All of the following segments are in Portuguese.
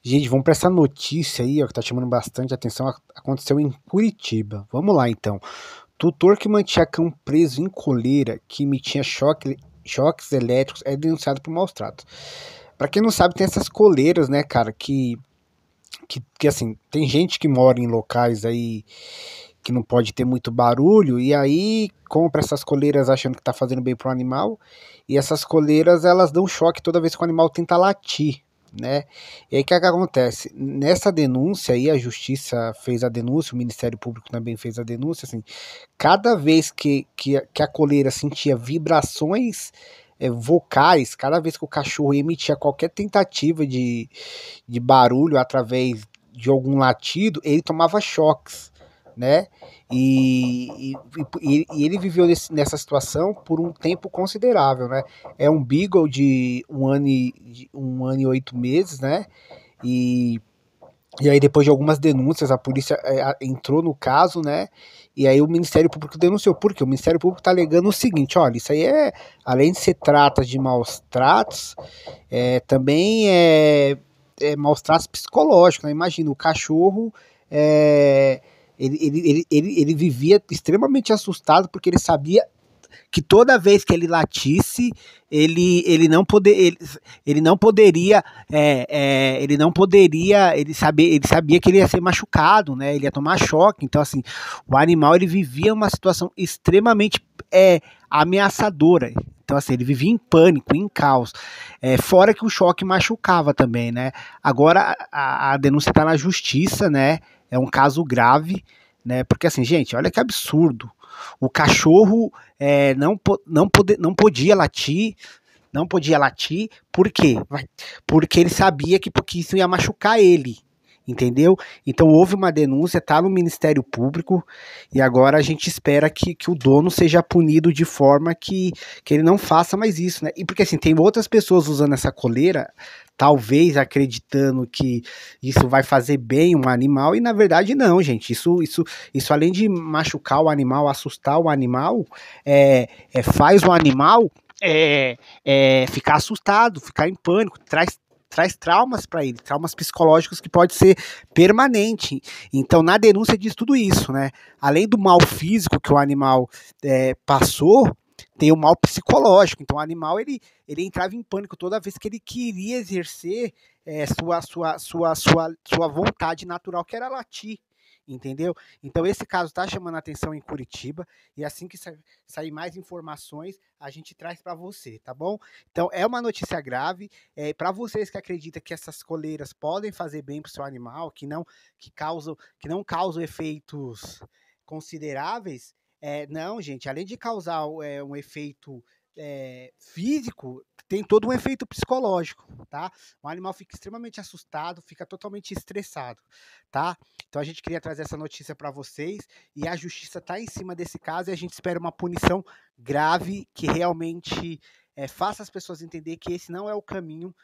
Gente, vamos para essa notícia aí, ó, que tá chamando bastante atenção. Aconteceu em Curitiba. Vamos lá então. Tutor que mantinha cão preso em coleira que emitia choque, choques elétricos é denunciado por maus tratos. Para quem não sabe, tem essas coleiras, né, cara, que, que que assim, tem gente que mora em locais aí que não pode ter muito barulho e aí compra essas coleiras achando que tá fazendo bem pro animal, e essas coleiras elas dão choque toda vez que o animal tenta latir, né? E aí o que, é que acontece? Nessa denúncia aí, a justiça fez a denúncia, o Ministério Público também fez a denúncia, assim, cada vez que, que, que a coleira sentia vibrações é, vocais, cada vez que o cachorro emitia qualquer tentativa de, de barulho através de algum latido, ele tomava choques né? E, e, e ele viveu nesse, nessa situação por um tempo considerável, né? É um Beagle de um ano e, de um ano e oito meses, né? E, e aí, depois de algumas denúncias, a polícia é, entrou no caso, né? E aí o Ministério Público denunciou. Por quê? O Ministério Público está alegando o seguinte: olha, isso aí é, além de ser trata de maus tratos, é, também é, é maus tratos psicológicos. Né? Imagina, o cachorro é, ele, ele, ele, ele, ele vivia extremamente assustado porque ele sabia que toda vez que ele latisse ele, ele não poder ele, ele não poderia é, é, ele não poderia ele sabia ele sabia que ele ia ser machucado né ele ia tomar choque então assim o animal ele vivia uma situação extremamente é, ameaçadora então, assim, ele vivia em pânico, em caos. É, fora que o choque machucava também, né? Agora a, a denúncia está na justiça, né? É um caso grave, né? Porque, assim, gente, olha que absurdo. O cachorro é, não, não, pode, não podia latir, não podia latir, por quê? Porque ele sabia que, que isso ia machucar ele entendeu? Então houve uma denúncia, está no Ministério Público e agora a gente espera que, que o dono seja punido de forma que, que ele não faça mais isso, né? E porque assim, tem outras pessoas usando essa coleira, talvez acreditando que isso vai fazer bem um animal e na verdade não, gente. Isso isso isso além de machucar o animal, assustar o animal, é, é faz o animal é, é, ficar assustado, ficar em pânico, traz traz traumas para ele, traumas psicológicos que pode ser permanente. Então, na denúncia diz tudo isso, né? Além do mal físico que o animal é, passou, tem o mal psicológico. Então, o animal ele, ele entrava em pânico toda vez que ele queria exercer é, sua, sua, sua, sua, sua vontade natural, que era latir entendeu? Então esse caso está chamando a atenção em Curitiba e assim que sair mais informações a gente traz para você, tá bom? Então é uma notícia grave é, para vocês que acreditam que essas coleiras podem fazer bem para o seu animal, que não que causam que não causam efeitos consideráveis. É, não, gente, além de causar é, um efeito é, físico, tem todo um efeito psicológico, tá? Um animal fica extremamente assustado, fica totalmente estressado, tá? Então a gente queria trazer essa notícia para vocês e a justiça tá em cima desse caso e a gente espera uma punição grave que realmente é, faça as pessoas entender que esse não é o caminho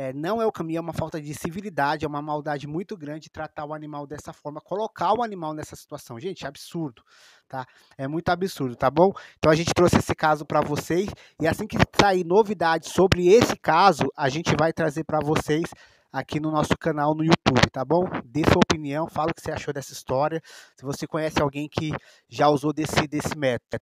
é, não é o caminho, é uma falta de civilidade, é uma maldade muito grande tratar o animal dessa forma, colocar o animal nessa situação. Gente, é absurdo, tá? É muito absurdo, tá bom? Então a gente trouxe esse caso para vocês e assim que sair novidades sobre esse caso, a gente vai trazer para vocês aqui no nosso canal no YouTube, tá bom? Dê sua opinião, fala o que você achou dessa história. Se você conhece alguém que já usou desse, desse método, é